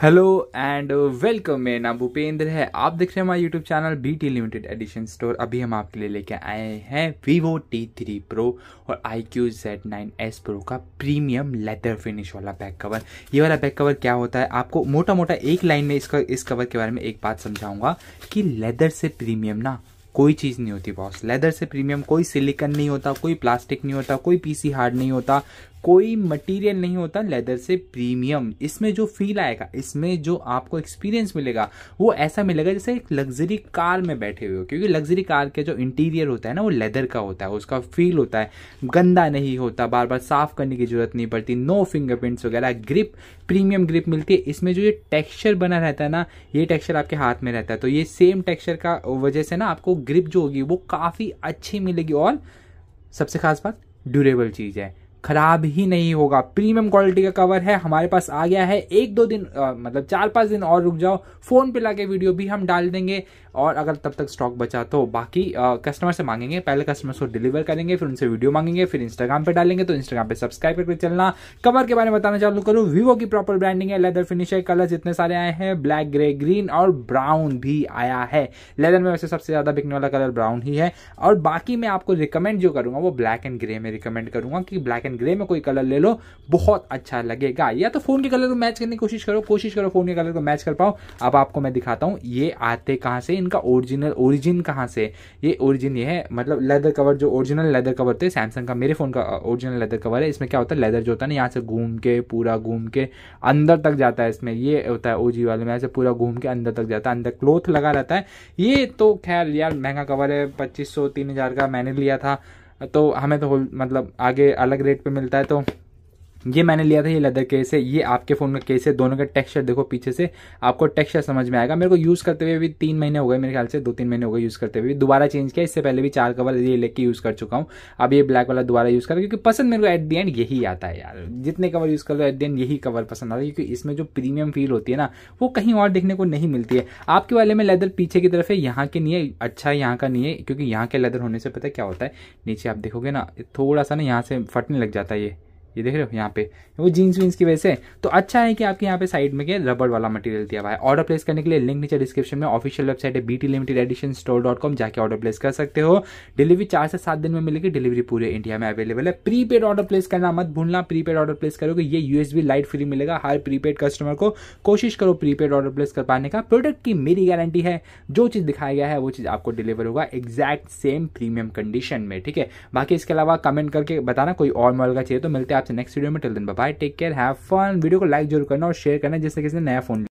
hello and welcome मेरा नाम भूपेंद्र है आप देख रहे हैं हमारे YouTube channel B T limited edition store अभी हम आपके लिए लेके आए हैं वीवो टी थ्री प्रो और iQOO Z nine S pro का प्रीमियम लेदर फिनिश वाला बैक कवर ये वाला बैक कवर क्या होता है आपको मोटा मोटा एक लाइन में इसका इस कवर के बारे में एक बात समझाऊंगा कि लेदर से प्रीमियम ना कोई चीज़ नहीं होती बॉस लेदर से प्रीमियम कोई सिलिकन नहीं होता कोई प्लास्टिक नहीं होता कोई पीसी हार्ड नहीं होता कोई मटेरियल नहीं होता लेदर से प्रीमियम इसमें जो फील आएगा इसमें जो आपको एक्सपीरियंस मिलेगा वो ऐसा मिलेगा जैसे एक लग्जरी कार में बैठे हुए हो क्योंकि लग्जरी कार के जो इंटीरियर होता है ना वो लेदर का होता है उसका फील होता है गंदा नहीं होता बार बार साफ करने की जरूरत नहीं पड़ती नो फिंगरप्रिंट्स वगैरह ग्रिप प्रीमियम ग्रिप मिलती है इसमें जो ये टेक्स्चर बना रहता है ना ये टेक्स्चर आपके हाथ में रहता है तो ये सेम टेक्स्चर का वजह से ना आपको ग्रिप जो होगी वो काफ़ी अच्छी मिलेगी और सबसे खास बात ड्यूरेबल चीज़ है खराब ही नहीं होगा प्रीमियम क्वालिटी का कवर है हमारे पास आ गया है एक दो दिन आ, मतलब चार पांच दिन और रुक जाओ फ़ोन पे लाके वीडियो भी हम डाल देंगे और अगर तब तक स्टॉक बचा तो बाकी कस्टमर से मांगेंगे पहले कस्टमर्स को डिलीवर करेंगे फिर उनसे वीडियो मांगेंगे फिर इंस्टाग्राम पे डालेंगे तो इंस्टाग्राम पे सब्सक्राइब करके चलना कवर के बारे में बताना चालू तो करूँ वीवो की प्रॉपर ब्रांडिंग है लेदर फिनिश है कलर इतने सारे आए हैं ब्लैक ग्रे ग्रीन और ब्राउन भी आया है लेदर में वैसे सबसे ज़्यादा बिकने वाला कलर ब्राउन ही है और बाकी मैं आपको रिकमेंड जो करूंगा वो ब्लैक एंड ग्रे में रिकमेंड करूंगा कि ब्लैक ब्लैक एंड ग्रे में कोई कलर ले लो बहुत अच्छा लगेगा या तो फोन के कलर को मैच करने की कोशिश करो कोशिश करो फोन के कलर को मैच कर पाओ अब आपको मैं दिखाता हूँ ये आते कहाँ से इनका ओरिजिनल ओरिजिन कहाँ से ये ओरिजिन ये है मतलब लेदर कवर जो ओरिजिनल लेदर कवर थे सैमसंग का मेरे फोन का ओरिजिनल लेदर कवर है इसमें क्या होता है लेदर जो होता है ना यहाँ से घूम के पूरा घूम के अंदर तक जाता है इसमें ये होता है ओजी वाले में यहाँ से पूरा घूम के अंदर तक जाता है अंदर क्लोथ लगा रहता है ये तो खैर यार महंगा कवर है पच्चीस सौ तीन हजार का मैंने लिया था तो हमें तो मतलब आगे अलग रेट पे मिलता है तो ये मैंने लिया था ये लेदर केस है ये आपके फ़ोन का केस है दोनों का टेक्सचर देखो पीछे से आपको टेक्सचर समझ में आएगा मेरे को यूज़ करते हुए भी तीन महीने हो गए मेरे ख्याल से दो तीन महीने हो गए यूज़ करते हुए दोबारा चेंज किया इससे पहले भी चार कवर ये लेके यूज़ कर चुका हूँ अब ये ब्लैक वाला दोबारा यूज़ कर क्योंकि पसंद मेरे को एट दी एंड यही आता है यार जितने कवर यूज़ कर लो एट दी एंड यही कवर पसंद आता है क्योंकि इसमें जो प्रीमियम फील होती है ना वो कहीं और देखने को नहीं मिलती है आपके वाले में लेदर पीछे की तरफ है यहाँ के नहीं अच्छा है यहाँ का नहीं है क्योंकि यहाँ के लेदर होने से पता क्या होता है नीचे आप देखोगे ना थोड़ा सा ना यहाँ से फटने लग जाता है ये ये देख रहे हो यहाँ पे वो जीन्स वीन्स की वजह से तो अच्छा है कि आपके यहाँ पे साइड में क्या रबड़ वाला मटेरियल दिया हुआ है ऑर्डर प्लेस करने के लिए लिंक नीचे डिस्क्रिप्शन में ऑफिशियल वेबसाइट है B T limited edition store dot com जाकर ऑर्डर प्लेस कर सकते हो डिलीवरी चार से सात दिन में मिलेगी डिलीवरी पूरे इंडिया में अवेलेबल है प्रीपेड ऑर्डर प्लेस करना मत भूलना प्रीपेड ऑर्डर प्लेस करोगे ये यूएसबी लाइट फ्री मिलेगा हर प्रीपेड कस्टमर को कोशिश करो प्रीपेड ऑर्डर प्लेस कर पाने का प्रोडक्ट की मेरी गारंटी है जो चीज़ दिखाया गया है वो चीज़ आपको डिलीवर होगा एग्जैक्ट सेम प्रीमियम कंडीशन में ठीक है बाकी इसके अलावा कमेंट करके बताना कोई और मॉडल का चाहिए तो मिलते हैं आपसे नेक्स्ट वीडियो में till then bye take care have fun video को लाइक जरूर करना और शेयर करना जिससे किसी ने नया फोन